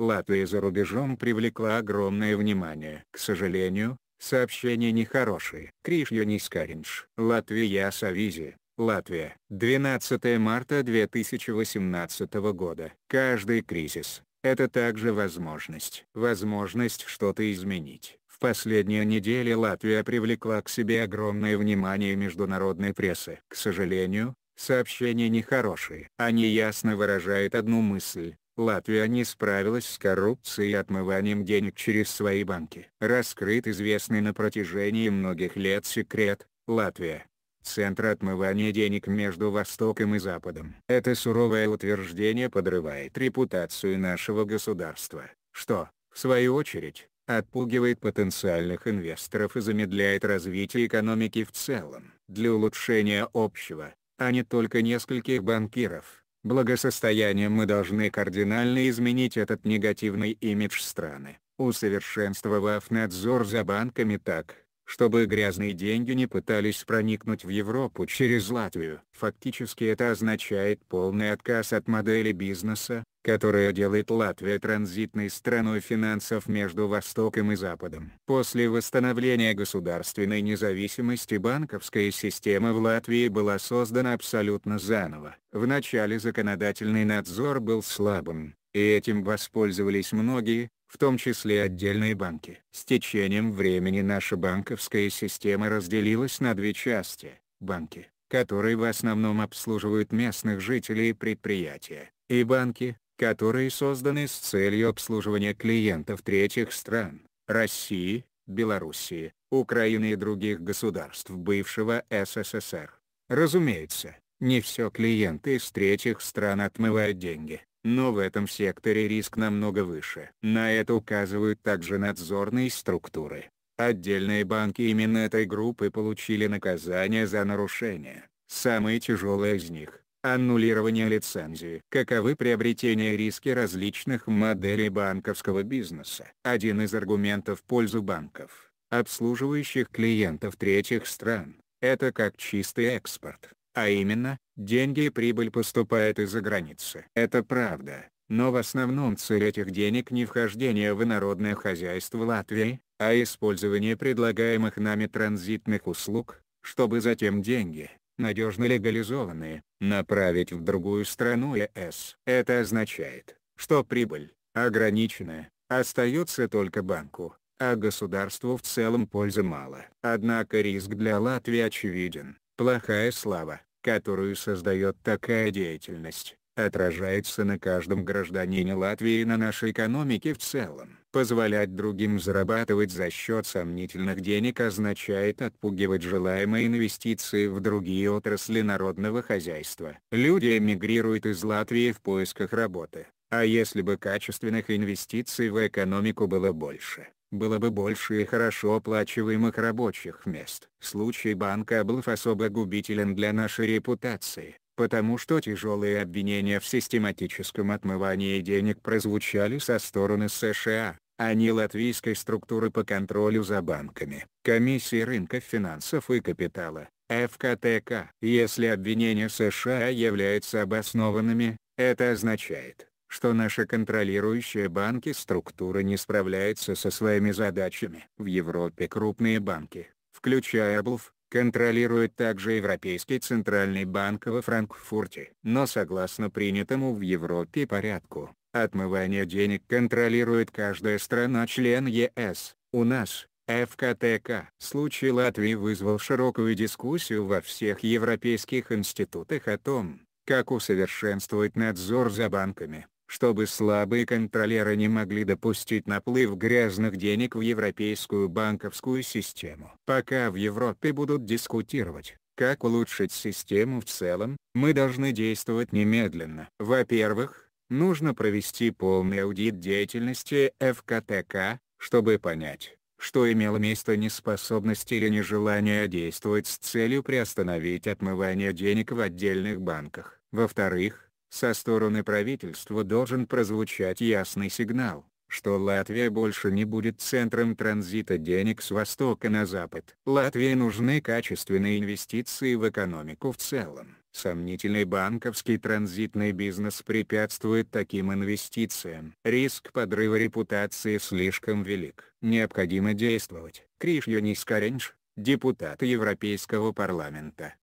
Латвия за рубежом привлекла огромное внимание. К сожалению, сообщения нехорошие. Криш Юнискаринш. Латвия Савизи. Латвия. 12 марта 2018 года. Каждый кризис – это также возможность. Возможность что-то изменить. В последние недели Латвия привлекла к себе огромное внимание международной прессы. К сожалению, сообщения нехорошие. Они ясно выражают одну мысль Латвия не справилась с коррупцией и отмыванием денег через свои банки. Раскрыт известный на протяжении многих лет секрет, Латвия – центр отмывания денег между Востоком и Западом. Это суровое утверждение подрывает репутацию нашего государства, что, в свою очередь, отпугивает потенциальных инвесторов и замедляет развитие экономики в целом. Для улучшения общего, а не только нескольких банкиров, благосостоянием мы должны кардинально изменить этот негативный имидж страны, усовершенствовав надзор за банками так, чтобы грязные деньги не пытались проникнуть в Европу через Латвию. Фактически это означает полный отказ от модели бизнеса, которая делает Латвию транзитной страной финансов между Востоком и Западом. После восстановления государственной независимости банковская система в Латвии была создана абсолютно заново. Вначале законодательный надзор был слабым, и этим воспользовались многие, в том числе отдельные банки. С течением времени наша банковская система разделилась на две части – банки, которые в основном обслуживают местных жителей и предприятия, и банки, которые созданы с целью обслуживания клиентов третьих стран – России, Белоруссии, Украины и других государств бывшего СССР. Разумеется, не все клиенты из третьих стран отмывают деньги, но в этом секторе риск намного выше. На это указывают также надзорные структуры. Отдельные банки именно этой группы получили наказание за нарушение. Самые тяжелые из них – аннулирование лицензии. Каковы приобретения риски различных моделей банковского бизнеса? Один из аргументов в пользу банков, обслуживающих клиентов третьих стран, это как чистый экспорт. А именно, деньги и прибыль поступают из-за границы. Это правда, но в основном цель этих денег не вхождение в инородное хозяйство Латвии, а использование предлагаемых нами транзитных услуг, чтобы затем деньги, надежно легализованные, направить в другую страну ЕС. Это означает, что прибыль, ограниченная, остается только банку, а государству в целом пользы мало. Однако риск для Латвии очевиден. Плохая слава, которую создает такая деятельность, отражается на каждом гражданине Латвии и на нашей экономике в целом. Позволять другим зарабатывать за счет сомнительных денег означает отпугивать желаемые инвестиции в другие отрасли народного хозяйства. Люди эмигрируют из Латвии в поисках работы, а если бы качественных инвестиций в экономику было больше, было бы больше и хорошо оплачиваемых рабочих мест. Случай банка был особо губителен для нашей репутации, потому что тяжелые обвинения в систематическом отмывании денег прозвучали со стороны США, а не латвийской структуры по контролю за банками, Комиссии рынка финансов и капитала, ФКТК. Если обвинения США являются обоснованными, это означает, что наша контролирующая банки структура не справляется со своими задачами. В Европе крупные банки, включая Облф, контролирует также Европейский центральный банк во Франкфурте. Но согласно принятому в Европе порядку, отмывание денег контролирует каждая страна-член ЕС. У нас, ФКТК. Случай Латвии вызвал широкую дискуссию во всех европейских институтах о том, как усовершенствовать надзор за банками чтобы слабые контролеры не могли допустить наплыв грязных денег в европейскую банковскую систему. Пока в Европе будут дискутировать, как улучшить систему в целом, мы должны действовать немедленно. Во-первых, нужно провести полный аудит деятельности ФКТК, чтобы понять, что имело место неспособность или нежелание действовать с целью приостановить отмывание денег в отдельных банках. Во-вторых, со стороны правительства должен прозвучать ясный сигнал, что Латвия больше не будет центром транзита денег с востока на запад. Латвии нужны качественные инвестиции в экономику в целом. Сомнительный банковский транзитный бизнес препятствует таким инвестициям. Риск подрыва репутации слишком велик. Необходимо действовать. Криш Юнискаренш, депутат Европейского парламента.